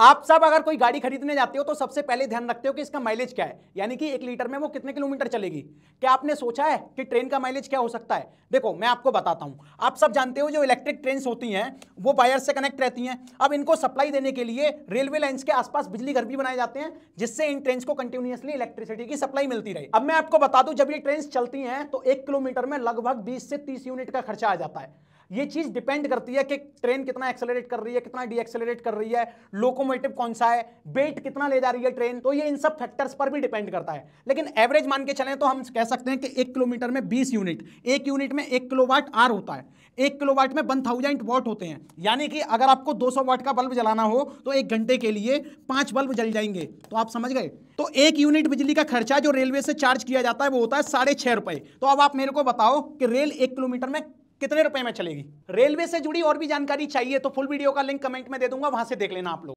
आप सब अगर कोई गाड़ी खरीदने जाते हो तो सबसे पहले ध्यान रखते हो कि इसका माइलेज क्या है यानी कि एक लीटर में वो कितने किलोमीटर चलेगी क्या आपने सोचा है कि ट्रेन का माइलेज क्या हो सकता है देखो मैं आपको बताता हूं आप सब जानते हो जो इलेक्ट्रिक ट्रेन होती हैं वो वायर से कनेक्ट रहती हैं अब इनको सप्लाई देने के लिए रेलवे लाइन्स के आसपास बिजली घर भी बनाए जाते हैं जिससे इन ट्रेन को कंटिन्यूसली इलेक्ट्रिसिटी की सप्लाई मिलती रही अब मैं आपको बता दूं जब ये ट्रेन चलती हैं तो एक किलोमीटर में लगभग बीस से तीस यूनिट का खर्चा आ जाता है ये चीज डिपेंड करती है कि ट्रेन कितना एक्सेलरेट कर रही है कितना डीएक्सेलरेट कर रही है लोकोमोटिव कौन सा है वेट कितना ले जा रही है ट्रेन तो ये इन सब फैक्टर्स पर भी डिपेंड करता है लेकिन एवरेज मान के चले तो हम कह सकते हैं कि एक किलोमीटर में बीस यूनिट एक यूनिट में एक वाट आर होता है एक वाट में वन थाउजेंड वॉट होते हैं यानी कि अगर आपको दो सौ वाट का बल्ब जलाना हो तो एक घंटे के लिए पांच बल्ब जल जाएंगे तो आप समझ गए तो एक यूनिट बिजली का खर्चा जो रेलवे से चार्ज किया जाता है वो होता है साढ़े छह रुपए तो अब आप मेरे को बताओ कि रेल एक किलोमीटर में कितने रुपए में चलेगी रेलवे से जुड़ी और भी जानकारी चाहिए तो फुल वीडियो का लिंक कमेंट में दे दूंगा वहां से देख लेना आप लोग